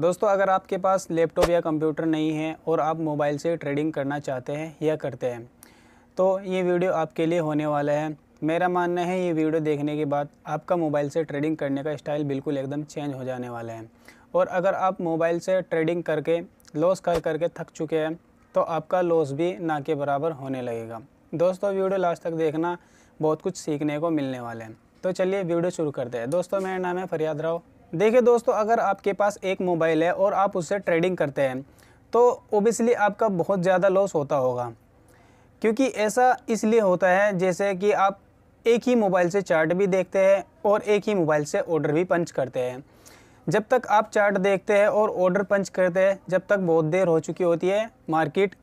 दोस्तों अगर आपके पास लैपटॉप या कंप्यूटर नहीं है और आप मोबाइल से ट्रेडिंग करना चाहते हैं या करते हैं तो ये वीडियो आपके लिए होने वाला है मेरा मानना है ये वीडियो देखने के बाद आपका मोबाइल से ट्रेडिंग करने का स्टाइल बिल्कुल एकदम चेंज हो जाने वाला है और अगर आप मोबाइल से ट्रेडिंग करके लॉस कर करके थक चुके हैं तो आपका लॉस भी ना के बराबर होने लगेगा दोस्तों वीडियो लास्ट तक देखना बहुत कुछ सीखने को मिलने वाला है तो चलिए वीडियो शुरू करते हैं दोस्तों मेरा नाम है फरियाद राव देखिए दोस्तों अगर आपके पास एक मोबाइल है और आप उससे ट्रेडिंग करते हैं तो ओबियसली आपका बहुत ज़्यादा लॉस होता होगा क्योंकि ऐसा इसलिए होता है जैसे कि आप एक ही मोबाइल से चार्ट भी देखते हैं और एक ही मोबाइल से ऑर्डर भी पंच करते हैं जब तक आप चार्ट देखते हैं और ऑर्डर पंच करते हैं जब तक बहुत देर हो चुकी होती है मार्केट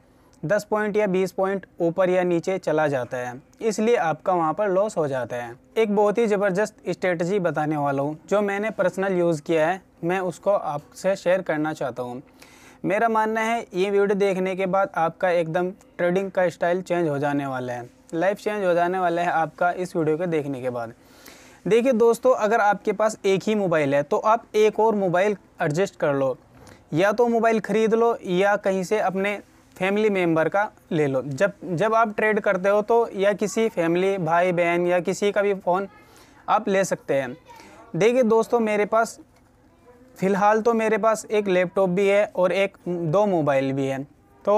दस पॉइंट या बीस पॉइंट ऊपर या नीचे चला जाता है इसलिए आपका वहाँ पर लॉस हो जाता है एक बहुत ही ज़बरदस्त स्ट्रेटजी बताने वाला हूँ जो मैंने पर्सनल यूज़ किया है मैं उसको आपसे शेयर करना चाहता हूँ मेरा मानना है ये वीडियो देखने के बाद आपका एकदम ट्रेडिंग का स्टाइल चेंज हो जाने वाला है लाइफ चेंज हो जाने वाला है आपका इस वीडियो को देखने के बाद देखिए दोस्तों अगर आपके पास एक ही मोबाइल है तो आप एक और मोबाइल एडजस्ट कर लो या तो मोबाइल ख़रीद लो या कहीं से अपने फैमिली मेम्बर का ले लो जब जब आप ट्रेड करते हो तो या किसी फैमिली भाई बहन या किसी का भी फ़ोन आप ले सकते हैं देखिए दोस्तों मेरे पास फ़िलहाल तो मेरे पास एक लैपटॉप भी है और एक दो मोबाइल भी है तो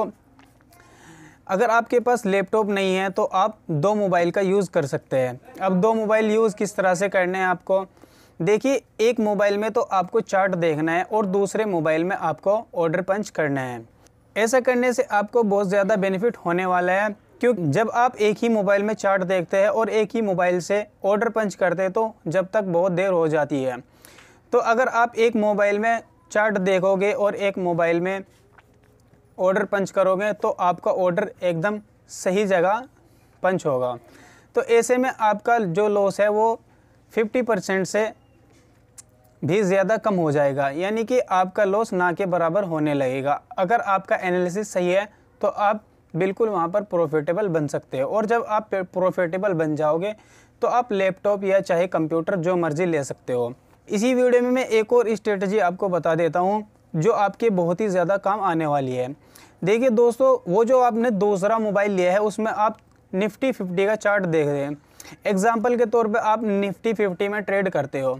अगर आपके पास लैपटॉप नहीं है तो आप दो मोबाइल का यूज़ कर सकते हैं अब दो मोबाइल यूज़ किस तरह से करने हैं आपको देखिए एक मोबाइल में तो आपको चार्ट देखना है और दूसरे मोबाइल में आपको ऑर्डर पंच करना है ऐसा करने से आपको बहुत ज़्यादा बेनिफिट होने वाला है क्योंकि जब आप एक ही मोबाइल में चार्ट देखते हैं और एक ही मोबाइल से ऑर्डर पंच करते हैं तो जब तक बहुत देर हो जाती है तो अगर आप एक मोबाइल में चार्ट देखोगे और एक मोबाइल में ऑर्डर पंच करोगे तो आपका ऑर्डर एकदम सही जगह पंच होगा तो ऐसे में आपका जो लॉस है वो 50 परसेंट से भी ज़्यादा कम हो जाएगा यानी कि आपका लॉस ना के बराबर होने लगेगा अगर आपका एनालिसिस सही है तो आप बिल्कुल वहाँ पर प्रॉफिटेबल बन सकते हो और जब आप प्रॉफिटेबल बन जाओगे तो आप लैपटॉप या चाहे कंप्यूटर जो मर्ज़ी ले सकते हो इसी वीडियो में मैं एक और स्ट्रेटजी आपको बता देता हूँ जो आपके बहुत ही ज़्यादा काम आने वाली है देखिए दोस्तों वो जो आपने दूसरा मोबाइल लिया है उसमें आप निफ्टी फिफ्टी का चार्ट देख रहे हैं एग्ज़ाम्पल के तौर पर आप निफ्टी फिफ्टी में ट्रेड करते हो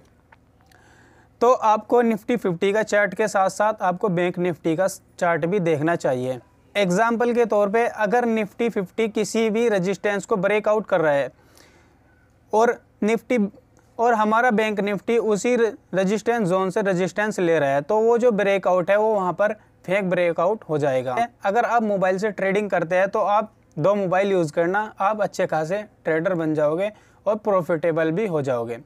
तो आपको निफ्टी फिफ्टी का चार्ट के साथ साथ आपको बैंक निफ्टी का चार्ट भी देखना चाहिए एग्ज़ाम्पल के तौर पे अगर निफ्टी फिफ्टी किसी भी रजिस्टेंस को ब्रेकआउट कर रहा है और निफ्टी और हमारा बैंक निफ्टी उसी रजिस्टेंस जोन से रजिस्टेंस ले रहा है तो वो जो ब्रेकआउट है वो वहाँ पर फेक ब्रेकआउट हो जाएगा अगर आप मोबाइल से ट्रेडिंग करते हैं तो आप दो मोबाइल यूज़ करना आप अच्छे खासे ट्रेडर बन जाओगे और प्रॉफिटेबल भी हो जाओगे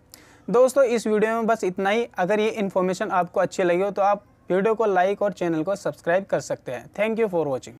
दोस्तों इस वीडियो में बस इतना ही अगर ये इन्फॉर्मेशन आपको अच्छी लगी हो तो आप वीडियो को लाइक और चैनल को सब्सक्राइब कर सकते हैं थैंक यू फॉर वॉचिंग